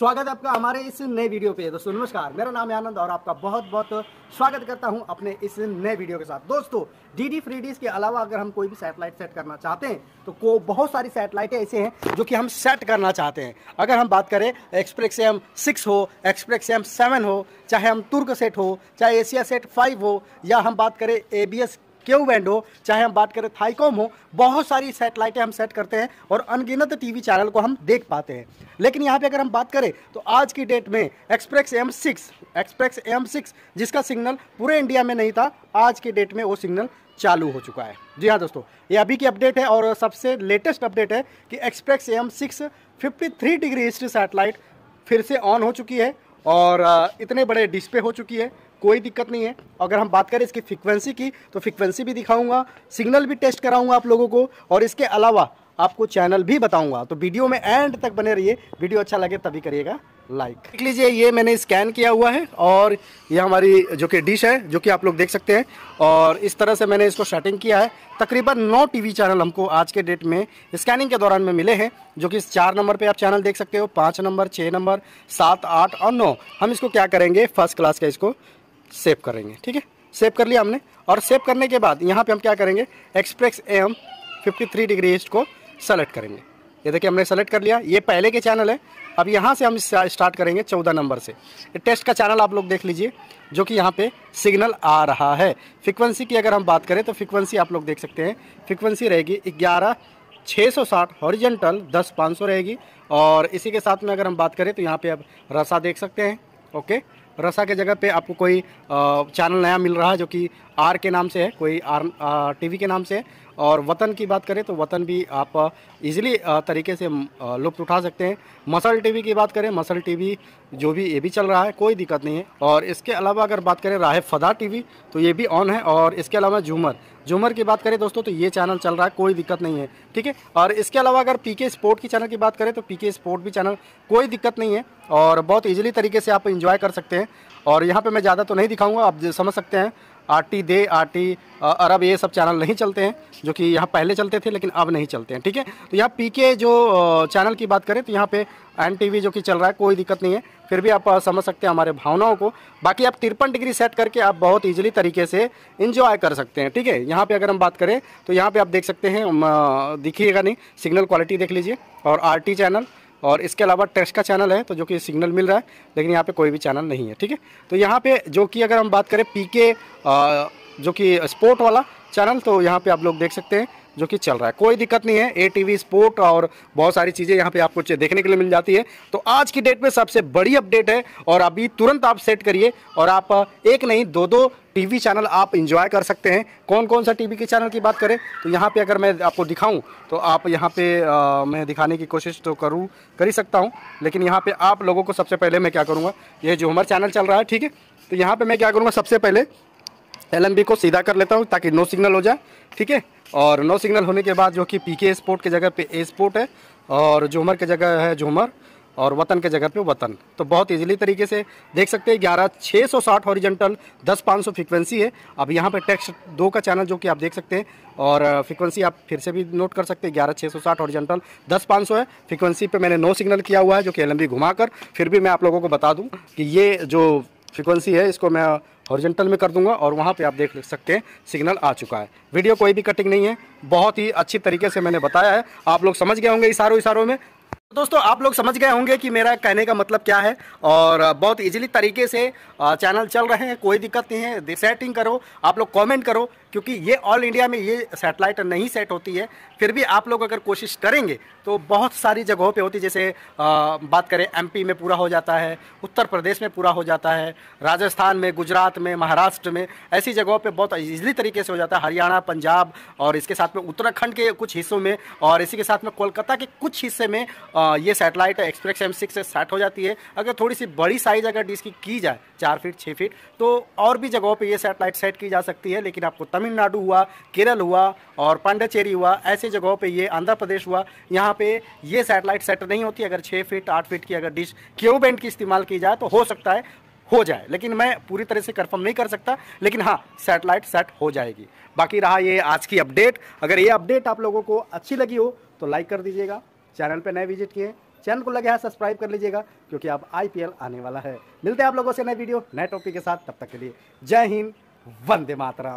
स्वागत है आपका हमारे इस नए वीडियो पे दोस्तों नमस्कार मेरा नाम है आनंद और आपका बहुत बहुत स्वागत करता हूं अपने इस नए वीडियो के साथ दोस्तों डी डी फ्री डीज के अलावा अगर हम कोई भी सैटेलाइट सेट करना चाहते हैं तो को बहुत सारी सैटेलाइटें ऐसे हैं जो कि हम सेट करना चाहते हैं अगर हम बात करें एक्सप्रेस एम सिक्स हो एक्सप्रेस एम सेवन हो चाहे हम तुर्क सेट हो चाहे एशिया सेट फाइव हो या हम बात करें A B S Ku band हो चाहे हम बात करें थाईकॉम हो बहुत सारी सेटेलाइटें हम सेट करते हैं और अनगिनत टीवी चैनल को हम देख पाते हैं लेकिन यहाँ पे अगर हम बात करें तो आज की डेट में express M six express M six जिसका सिग्नल पूरे इंडिया में नहीं था आज की डेट में वो सिग्नल चालू हो चुका है जी हाँ दोस्तों ये अभी की अपडेट है और सबसे लेटेस्ट अपडेट है कि express M six fifty three degree east satellite फिर से ऑन हो चुकी है और इतने बड़े डिस्प्ले हो चुकी है कोई दिक्कत नहीं है अगर हम बात करें इसकी फ्रिक्वेंसी की तो फ्रिक्वेंसी भी दिखाऊंगा सिग्नल भी टेस्ट कराऊंगा आप लोगों को और इसके अलावा आपको चैनल भी बताऊंगा तो वीडियो में एंड तक बने रहिए वीडियो अच्छा लगे तभी करिएगा लाइक देख लीजिए ये मैंने स्कैन किया हुआ है और ये हमारी जो कि डिश है जो कि आप लोग देख सकते हैं और इस तरह से मैंने इसको शटिंग किया है तकरीबन नौ टीवी चैनल हमको आज के डेट में स्कैनिंग के दौरान में मिले हैं जो कि चार नंबर पे आप चैनल देख सकते हो पाँच नंबर छः नंबर सात आठ और नौ हम इसको क्या करेंगे फर्स्ट क्लास का इसको सेव करेंगे ठीक है सेव कर लिया हमने और सेव करने के बाद यहाँ पर हम क्या करेंगे express M fifty degree east को सेलेक्ट करेंगे ये देखिए हमने सेलेक्ट कर लिया ये पहले के चैनल है अब यहाँ से हम स्टार्ट करेंगे चौदह नंबर से टेस्ट का चैनल आप लोग देख लीजिए जो कि यहाँ पे सिग्नल आ रहा है फ्रिक्वेंसी की अगर हम बात करें तो फ्रिक्वेंसी आप लोग देख सकते हैं फ्रिक्वेंसी रहेगी ग्यारह छः सौ साठ हॉरिजेंटल दस पाँच सौ रहेगी और इसी के साथ में अगर हम बात करें तो यहाँ पे आप रसा देख सकते हैं ओके रसा के जगह पे आपको कोई चैनल नया मिल रहा है जो कि आर के नाम से है कोई आर टीवी के नाम से है और वतन की बात करें तो वतन भी आप इजीली तरीके से लुप्त उठा सकते हैं मसल टीवी की बात करें मसल टीवी जो भी ये भी चल रहा है कोई दिक्कत नहीं है और इसके अलावा अगर बात करें राह फदा टीवी तो ये भी ऑन है और इसके अलावा झूमर झूमर की बात करें दोस्तों तो ये चैनल चल रहा है कोई दिक्कत नहीं है ठीक है और इसके अलावा अगर पी स्पोर्ट की चैनल की बात करें तो पी स्पोर्ट भी चैनल कोई दिक्कत नहीं है और बहुत ईजिली तरीके से आप इंजॉय कर सकते हैं और यहाँ पर मैं ज़्यादा तो नहीं दिखाऊँगा आप समझ सकते हैं आर टी दे आर टी अरब ये सब चैनल नहीं चलते हैं जो कि यहाँ पहले चलते थे लेकिन अब नहीं चलते हैं ठीक है तो यहाँ पी के जो चैनल की बात करें तो यहाँ पे एन टी जो कि चल रहा है कोई दिक्कत नहीं है फिर भी आप समझ सकते हैं हमारे भावनाओं को बाकी आप तिरपन डिग्री सेट करके आप बहुत ईजिली तरीके से इन्जॉय कर सकते हैं ठीक है यहाँ पर अगर हम बात करें तो यहाँ पर आप देख सकते हैं दिखिएगा नहीं सिग्नल क्वालिटी देख लीजिए और आर चैनल और इसके अलावा टेस्ट का चैनल है तो जो कि सिग्नल मिल रहा है लेकिन यहाँ पे कोई भी चैनल नहीं है ठीक है तो यहाँ पे जो कि अगर हम बात करें पीके जो कि स्पोर्ट वाला चैनल तो यहाँ पे आप लोग देख सकते हैं जो कि चल रहा है कोई दिक्कत नहीं है ए टी स्पोर्ट और बहुत सारी चीज़ें यहाँ पे आपको देखने के लिए मिल जाती है तो आज की डेट में सबसे बड़ी अपडेट है और अभी तुरंत आप सेट करिए और आप एक नहीं दो दो टीवी चैनल आप इंजॉय कर सकते हैं कौन कौन सा टीवी के चैनल की बात करें तो यहाँ पे अगर मैं आपको दिखाऊं तो आप यहाँ पे आ, मैं दिखाने की कोशिश तो करूँ कर ही सकता हूँ लेकिन यहाँ पे आप लोगों को सबसे पहले मैं क्या करूँगा ये जो हमारा चैनल चल रहा है ठीक है तो यहाँ पे मैं क्या करूँगा सबसे पहले एल को सीधा कर लेता हूँ ताकि नो सिग्नल हो जाए ठीक है और नो सिग्नल होने के बाद जो कि पी के स्पोर्ट के जगह पे ए स्पोर्ट है और झूमर के जगह है झूमर और वतन के जगह पे वतन तो बहुत इजीली तरीके से देख सकते हैं ग्यारह छः सौ साठ हॉरिजेंटल दस पाँच सौ फ्रिक्वेंसी है अब यहाँ पे टेक्स्ट दो का चैनल जो कि आप देख सकते हैं और फ्रिक्वेंसी आप फिर से भी नोट कर सकते हैं ग्यारह छः सौ साठ हॉरिजेंटल दस पाँच सौ है फ्रिक्वेंसी पे मैंने नो सिग्नल किया हुआ है जो कि एल घुमा कर फिर भी मैं आप लोगों को बता दूँ कि ये जो फ्रिक्वेंसी है इसको मैं हॉरिजेंटल में कर दूंगा और वहाँ पे आप देख सकते हैं सिग्नल आ चुका है वीडियो कोई भी कटिंग नहीं है बहुत ही अच्छी तरीके से मैंने बताया है आप लोग समझ गए होंगे इशारों इशारों में तो दोस्तों आप लोग समझ गए होंगे कि मेरा कहने का मतलब क्या है और बहुत इजीली तरीके से चैनल चल रहे हैं कोई दिक्कत नहीं है सेटिंग करो आप लोग कमेंट करो क्योंकि ये ऑल इंडिया में ये सैटेलाइट नहीं सेट होती है फिर भी आप लोग अगर कोशिश करेंगे तो बहुत सारी जगहों पे होती है जैसे आ, बात करें एमपी में पूरा हो जाता है उत्तर प्रदेश में पूरा हो जाता है राजस्थान में गुजरात में महाराष्ट्र में ऐसी जगहों पे बहुत ईजिली तरीके से हो जाता है हरियाणा पंजाब और इसके साथ में उत्तराखंड के कुछ हिस्सों में और इसी के साथ में कोलकाता के कुछ हिस्से में आ, ये satellite express M six set हो जाती है अगर थोड़ी सी बड़ी साइज़ अगर इसकी की जाए चार फीट छः फीट तो और भी जगहों पर यह सैटेलाइट सेट की जा सकती है लेकिन आपको तमिलनाडु हुआ केरल हुआ और पांडाचेरी हुआ ऐसे जगहों पे ये आंध्र प्रदेश हुआ यहाँ पे ये सैटेलाइट सेट नहीं होती अगर छः फीट आठ फीट की अगर डिश क्यूब बैंड की इस्तेमाल की जाए तो हो सकता है हो जाए लेकिन मैं पूरी तरह से कन्फर्म नहीं कर सकता लेकिन हाँ सैटेलाइट सेट हो जाएगी बाकी रहा ये आज की अपडेट अगर ये अपडेट आप लोगों को अच्छी लगी हो तो लाइक कर दीजिएगा चैनल पर नए विजिट किए चैनल को लगे हाँ सब्सक्राइब कर लीजिएगा क्योंकि अब आईपीएल आने वाला है मिलते हैं आप लोगों से नए वीडियो नए टॉपिक के साथ तब तक के लिए जय हिंद वंदे मातरा